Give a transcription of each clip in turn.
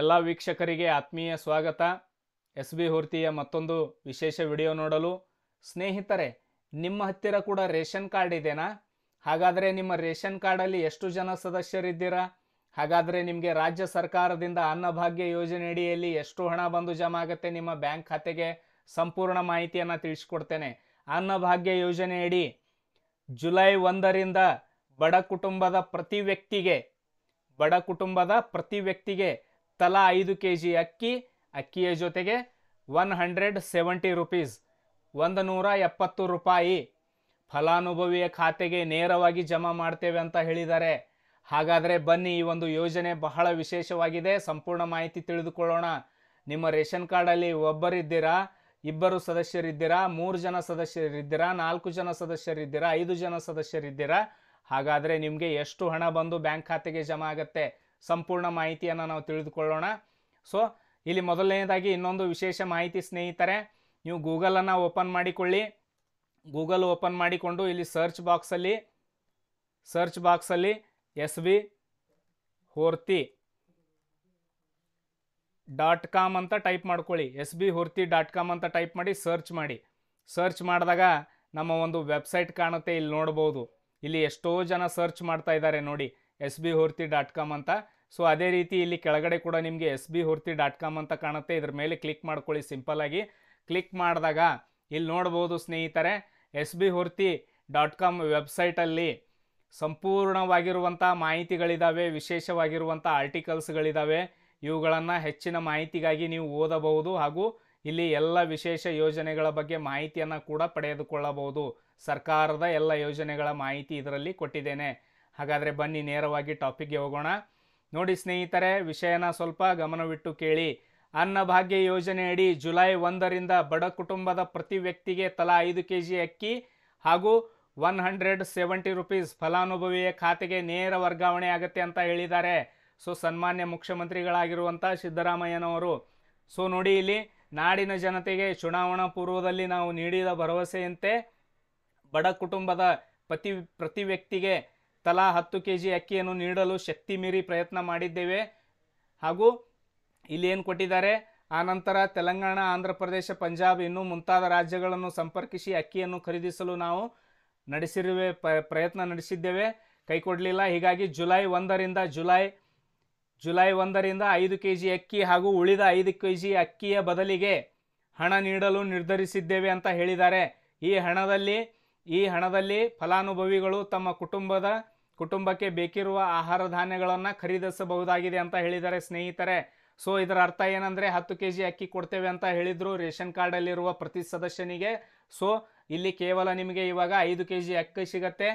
ಎಲ್ಲ ವೀಕ್ಷಕರಿಗೆ ಆತ್ಮೀಯ ಸ್ವಾಗತ ಎಸ್ ಬಿ ಹೊರ್ತಿಯ ಮತ್ತೊಂದು ವಿಶೇಷ ವಿಡಿಯೋ ನೋಡಲು ಸ್ನೇಹಿತರೆ ನಿಮ್ಮ ಹತ್ತಿರ ಕೂಡ ರೇಷನ್ ಕಾರ್ಡ್ ಇದೆಯಾ ಹಾಗಾದರೆ ನಿಮ್ಮ ರೇಷನ್ ಕಾರ್ಡಲ್ಲಿ ಎಷ್ಟು ಜನ ಸದಸ್ಯರಿದ್ದೀರಾ ಹಾಗಾದರೆ ನಿಮಗೆ ರಾಜ್ಯ ಸರ್ಕಾರದಿಂದ ಅನ್ನಭಾಗ್ಯ ಯೋಜನೆ ಅಡಿಯಲ್ಲಿ ಎಷ್ಟು ಹಣ ಬಂದು ಜಮಾ ಆಗುತ್ತೆ ನಿಮ್ಮ ಬ್ಯಾಂಕ್ ಖಾತೆಗೆ ಸಂಪೂರ್ಣ ಮಾಹಿತಿಯನ್ನು ತಿಳಿಸ್ಕೊಡ್ತೇನೆ ಅನ್ನಭಾಗ್ಯ ಯೋಜನೆ ಅಡಿ ಜುಲೈ ಒಂದರಿಂದ ಬಡ ಕುಟುಂಬದ ಪ್ರತಿ ವ್ಯಕ್ತಿಗೆ ಬಡ ಕುಟುಂಬದ ಪ್ರತಿ ವ್ಯಕ್ತಿಗೆ ತಲಾ ಐದು ಕೆ ಜಿ ಅಕ್ಕಿ ಅಕ್ಕಿಯ ಜೊತೆಗೆ ಒನ್ ಹಂಡ್ರೆಡ್ ಸೆವೆಂಟಿ ರುಪೀಸ್ ಒಂದು ನೂರ ಎಪ್ಪತ್ತು ರೂಪಾಯಿ ಫಲಾನುಭವಿಯ ಖಾತೆಗೆ ನೇರವಾಗಿ ಜಮಾ ಮಾಡ್ತೇವೆ ಅಂತ ಹೇಳಿದ್ದಾರೆ ಹಾಗಾದರೆ ಬನ್ನಿ ಈ ಒಂದು ಯೋಜನೆ ಬಹಳ ವಿಶೇಷವಾಗಿದೆ ಸಂಪೂರ್ಣ ಮಾಹಿತಿ ತಿಳಿದುಕೊಳ್ಳೋಣ ನಿಮ್ಮ ರೇಷನ್ ಕಾರ್ಡಲ್ಲಿ ಒಬ್ಬರಿದ್ದೀರಾ ಇಬ್ಬರು ಸದಸ್ಯರಿದ್ದೀರಾ ಮೂರು ಜನ ಸದಸ್ಯರಿದ್ದೀರಾ ನಾಲ್ಕು ಜನ ಸದಸ್ಯರಿದ್ದೀರಾ ಐದು ಜನ ಸದಸ್ಯರಿದ್ದೀರಾ ಹಾಗಾದರೆ ನಿಮಗೆ ಎಷ್ಟು ಹಣ ಬಂದು ಬ್ಯಾಂಕ್ ಖಾತೆಗೆ ಜಮಾ ಆಗುತ್ತೆ ಸಂಪೂರ್ಣ ಮಾಹಿತಿಯನ್ನು ನಾವು ತಿಳಿದುಕೊಳ್ಳೋಣ ಸೊ ಇಲ್ಲಿ ಮೊದಲನೇದಾಗಿ ಇನ್ನೊಂದು ವಿಶೇಷ ಮಾಹಿತಿ ಸ್ನೇಹಿತರೆ ನೀವು ಗೂಗಲನ್ನು ಓಪನ್ ಮಾಡಿಕೊಳ್ಳಿ ಗೂಗಲ್ ಓಪನ್ ಮಾಡಿಕೊಂಡು ಇಲ್ಲಿ ಸರ್ಚ್ ಬಾಕ್ಸಲ್ಲಿ ಸರ್ಚ್ ಬಾಕ್ಸಲ್ಲಿ S B Horthi dot com ಅಂತ ಟೈಪ್ ಮಾಡ್ಕೊಳ್ಳಿ S B Horthi dot com ಅಂತ ಟೈಪ್ ಮಾಡಿ ಸರ್ಚ್ ಮಾಡಿ ಸರ್ಚ್ ಮಾಡಿದಾಗ ನಮ್ಮ ಒಂದು ವೆಬ್ಸೈಟ್ ಕಾಣುತ್ತೆ ಇಲ್ಲಿ ನೋಡ್ಬೋದು ಇಲ್ಲಿ ಎಷ್ಟೋ ಜನ ಸರ್ಚ್ ಮಾಡ್ತಾ ಇದ್ದಾರೆ ನೋಡಿ S B Horthi dot com ಅಂತ ಸೊ ಅದೇ ರೀತಿ ಇಲ್ಲಿ ಕೆಳಗಡೆ ಕೂಡ ನಿಮಗೆ S B Horthi dot com ಅಂತ ಕಾಣುತ್ತೆ ಇದ್ರ ಮೇಲೆ ಕ್ಲಿಕ್ ಮಾಡ್ಕೊಳ್ಳಿ ಸಿಂಪಲ್ ಆಗಿ ಕ್ಲಿಕ್ ಮಾಡಿದಾಗ ಇಲ್ಲಿ ನೋಡ್ಬೋದು ಸ್ನೇಹಿತರೆ S B Horthi dot com ವೆಬ್ಸೈಟಲ್ಲಿ ಸಂಪೂರ್ಣವಾಗಿರುವಂಥ ಮಾಹಿತಿಗಳಿದ್ದಾವೆ ವಿಶೇಷವಾಗಿರುವಂಥ ಆರ್ಟಿಕಲ್ಸ್ಗಳಿದ್ದಾವೆ ಇವುಗಳನ್ನು ಹೆಚ್ಚಿನ ಮಾಹಿತಿಗಾಗಿ ನೀವು ಓದಬಹುದು ಹಾಗೂ ಇಲ್ಲಿ ಎಲ್ಲ ವಿಶೇಷ ಯೋಜನೆಗಳ ಬಗ್ಗೆ ಮಾಹಿತಿಯನ್ನು ಕೂಡ ಪಡೆದುಕೊಳ್ಳಬಹುದು ಸರ್ಕಾರದ ಎಲ್ಲ ಯೋಜನೆಗಳ ಮಾಹಿತಿ ಇದರಲ್ಲಿ ಕೊಟ್ಟಿದ್ದೇನೆ ಹಾಗಾದರೆ ಬನ್ನಿ ನೇರವಾಗಿ ಟಾಪಿಕ್ಗೆ ಹೋಗೋಣ ನೋಡಿ ಸ್ನೇಹಿತರೆ ವಿಷಯನ ಸ್ವಲ್ಪ ಗಮನವಿಟ್ಟು ಕೇಳಿ ಅನ್ನಭಾಗ್ಯ ಯೋಜನೆಯಡಿ ಜುಲೈ ಒಂದರಿಂದ ಬಡ ಕುಟುಂಬದ ಪ್ರತಿ ವ್ಯಕ್ತಿಗೆ ತಲಾ ಐದು ಕೆ ಜಿ ಅಕ್ಕಿ ಹಾಗೂ ಒನ್ ಹಂಡ್ರೆಡ್ ಸೆವೆಂಟಿ ರುಪೀಸ್ ಫಲಾನುಭವಿಯ ಖಾತೆಗೆ ನೇರ ವರ್ಗಾವಣೆ ಆಗುತ್ತೆ ಅಂತ ಹೇಳಿದ್ದಾರೆ ಸೊ ಸನ್ಮಾನ್ಯ ಮುಖ್ಯಮಂತ್ರಿಗಳಾಗಿರುವಂಥ ಸಿದ್ದರಾಮಯ್ಯನವರು ಸೊ ನೋಡಿ ಇಲ್ಲಿ ನಾಡಿನ ಜನತೆಗೆ ಚುನಾವಣಾ ಪೂರ್ವದಲ್ಲಿ ನಾವು ನೀಡಿದ ಭರವಸೆಯಂತೆ ಬಡ ಕುಟುಂಬದ ಪ್ರತಿ ಪ್ರತಿ ವ್ಯಕ್ತಿಗೆ ತಲಾ ಹತ್ತು ಕೆ ಜಿ ಅಕ್ಕಿಯನ್ನು ನೀಡಲು ಶಕ್ತಿ ಮೀರಿ ಪ್ರಯತ್ನ ಮಾಡಿದ್ದೇವೆ ಹಾಗೂ ಇಲ್ಲಿ ಏನು ಕೊಟ್ಟಿದ್ದಾರೆ ಆನಂತರ ತೆಲಂಗಾಣ ಆಂಧ್ರ ಪ್ರದೇಶ ಪಂಜಾಬ್ ಇನ್ನೂ ಮುಂತಾದ ರಾಜ್ಯಗಳನ್ನು ಸಂಪರ್ಕಿಸಿ ಅಕ್ಕಿಯನ್ನು ಖರೀದಿಸಲು ನಾವು ನಡೆಸಿರುವೆ ಪ್ರಯತ್ನ ನಡೆಸಿದ್ದೇವೆ ಕೈಕೊಡಲಿಲ್ಲ ಹೀಗಾಗಿ ಜುಲೈ ಒಂದರಿಂದ ಜುಲೈ ಜುಲೈ ಒಂದರಿಂದ ಐದು ಕೆ ಜಿ ಅಕ್ಕಿ ಹಾಗೂ ಉಳಿದ ಐದು ಕೆ ಜಿ ಅಕ್ಕಿಯ ಬದಲಿಗೆ ಹಣ ನೀಡಲು ನಿರ್ಧರಿಸಿದ್ದೇವೆ ಅಂತ ಹೇಳಿದ್ದಾರೆ ಈ ಹಣದಲ್ಲಿ ಈ ಹಣದಲ್ಲಿ ಫಲಾನುಭವಿಗಳು ತಮ್ಮ ಕುಟುಂಬದ ಕುಟುಂಬಕ್ಕೆ ಬೇಕಿರುವ ಆಹಾರ ಧಾನ್ಯಗಳನ್ನು ಖರೀದಿಸಬಹುದಾಗಿದೆ ಅಂತ ಹೇಳಿದ್ದಾರೆ ಸ್ನೇಹಿತರೆ ಸೊ ಇದರ ಅರ್ಥ ಏನಂದರೆ ಹತ್ತು ಕೆ ಜಿ ಅಕ್ಕಿ ಕೊಡ್ತೇವೆ ಅಂತ ಹೇಳಿದರು ರೇಷನ್ ಕಾರ್ಡಲ್ಲಿರುವ ಪ್ರತಿ ಸದಸ್ಯನಿಗೆ ಸೊ ಇಲ್ಲಿ ಕೇವಲ ನಿಮಗೆ ಇವಾಗ ಐದು ಕೆ ಜಿ ಅಕ್ಕಿ ಸಿಗತ್ತೆ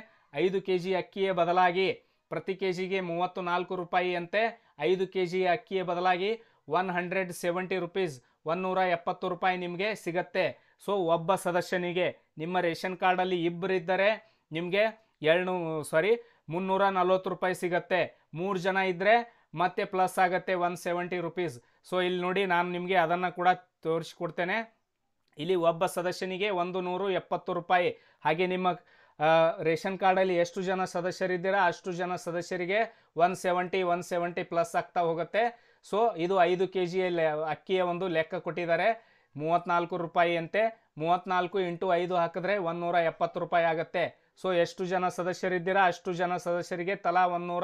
ಐದು ಕೆ ಜಿ ಅಕ್ಕಿಯ ಬದಲಾಗಿ ಪ್ರತಿ ಕೆ ಜಿಗೆ ಮೂವತ್ತು ನಾಲ್ಕು ರೂಪಾಯಿಯಂತೆ ಐದು ಕೆ ಜಿ ಅಕ್ಕಿಯ ಬದಲಾಗಿ ಒನ್ ಹಂಡ್ರೆಡ್ ಸೆವೆಂಟಿ ರುಪೀಸ್ ಒನ್ನೂರ ಎಪ್ಪತ್ತು ರೂಪಾಯಿ ನಿಮಗೆ ಸಿಗತ್ತೆ ಸೊ ಒಬ್ಬ ಸದಸ್ಯನಿಗೆ ನಿಮ್ಮ ರೇಷನ್ ಕಾರ್ಡಲ್ಲಿ ಇಬ್ಬರಿದ್ದರೆ ನಿಮಗೆ ಎರಡು ಸಾರಿ ಮುನ್ನೂರ ನಲ್ವತ್ತು ರೂಪಾಯಿ ಸಿಗತ್ತೆ ಮೂರು ಜನ ಇದ್ದರೆ ಮತ್ತೆ ಪ್ಲಸ್ ಆಗುತ್ತೆ ಒನ್ ಸೆವೆಂಟಿ ರುಪೀಸ್ ಸೊ ಇಲ್ಲಿ ನೋಡಿ ನಾನು ನಿಮಗೆ ಅದನ್ನು ಕೂಡ ತೋರಿಸ್ಕೊಡ್ತೇನೆ ಇಲ್ಲಿ ಒಬ್ಬ ಸದಸ್ಯನಿಗೆ ಒಂದು ನೂರು ಎಪ್ಪತ್ತು ರೂಪಾಯಿ ಹಾಗೆ ನಿಮ್ಮ ರೇಷನ್ ಕಾರ್ಡಲ್ಲಿ ಎಷ್ಟು ಜನ ಸದಸ್ಯರಿದ್ದೀರಾ ಅಷ್ಟು ಜನ ಸದಸ್ಯರಿಗೆ one seventy one seventy plus ಆಗ್ತಾ ಹೋಗುತ್ತೆ ಸೊ ಇದು ಐದು ಕೆ ಜಿಯ ಅಕ್ಕಿಯ ಒಂದು ಲೆಕ್ಕ ಕೊಟ್ಟಿದ್ದಾರೆ ಮೂವತ್ತ್ನಾಲ್ಕು ರೂಪಾಯಿಯಂತೆ ಮೂವತ್ತ್ನಾಲ್ಕು ಇಂಟು ಐದು ಹಾಕಿದ್ರೆ ನೂರ ಎಪ್ಪತ್ತು ರೂಪಾಯಿ ಆಗುತ್ತೆ ಸೊ ಎಷ್ಟು ಜನ ಸದಸ್ಯರಿದ್ದೀರಾ ಅಷ್ಟು ಜನ ಸದಸ್ಯರಿಗೆ ತಲಾ ಒಂದೂರ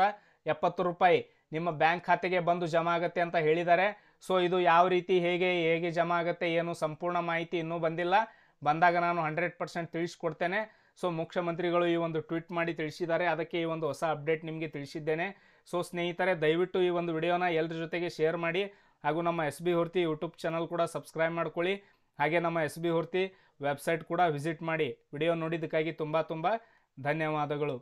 ಎಪ್ಪತ್ತು ರೂಪಾಯಿ ನಿಮ್ಮ ಬ್ಯಾಂಕ್ ಖಾತೆಗೆ ಬಂದು ಜಮಾ ಆಗುತ್ತೆ ಅಂತ ಹೇಳಿದ್ದಾರೆ ಸೊ ಇದು ಯಾವ ರೀತಿ ಹೇಗೆ ಹೇಗೆ ಜಮಾ ಆಗುತ್ತೆ ಏನು ಸಂಪೂರ್ಣ ಮಾಹಿತಿ ಇನ್ನೂ ಬಂದಿಲ್ಲ ಬಂದಾಗ ನಾನು ಹಂಡ್ರೆಡ್ ಪರ್ಸೆಂಟ್ ತಿಳಿಸ್ಕೊಡ್ತೇನೆ ಸೊ ಮುಖ್ಯಮಂತ್ರಿಗಳು ಈ ಒಂದು ಟ್ವೀಟ್ ಮಾಡಿ ತಿಳಿಸಿದ್ದಾರೆ ಅದಕ್ಕೆ ಈ ಒಂದು ಹೊಸ ಅಪ್ಡೇಟ್ ನಿಮಗೆ ತಿಳಿಸಿದ್ದೇನೆ ಸೊ ಸ್ನೇಹಿತರೆ ದಯವಿಟ್ಟು ಈ ಒಂದು ವಿಡಿಯೋನ ಎಲ್ಲರ ಜೊತೆಗೆ ಶೇರ್ ಮಾಡಿ ಹಾಗೂ ನಮ್ಮ S B Horthi YouTube channel ಕೂಡ ಸಬ್ಸ್ಕ್ರೈಬ್ ಮಾಡ್ಕೊಳ್ಳಿ ಹಾಗೆ ನಮ್ಮ ಎಸ್ ಬಿ ಹೊರ್ತಿ ವೆಬ್ಸೈಟ್ ಕೂಡ ವಿಸಿಟ್ ಮಾಡಿ ವಿಡಿಯೋ ನೋಡಿದ್ದಕ್ಕಾಗಿ ತುಂಬ ತುಂಬ ಧನ್ಯವಾದಗಳು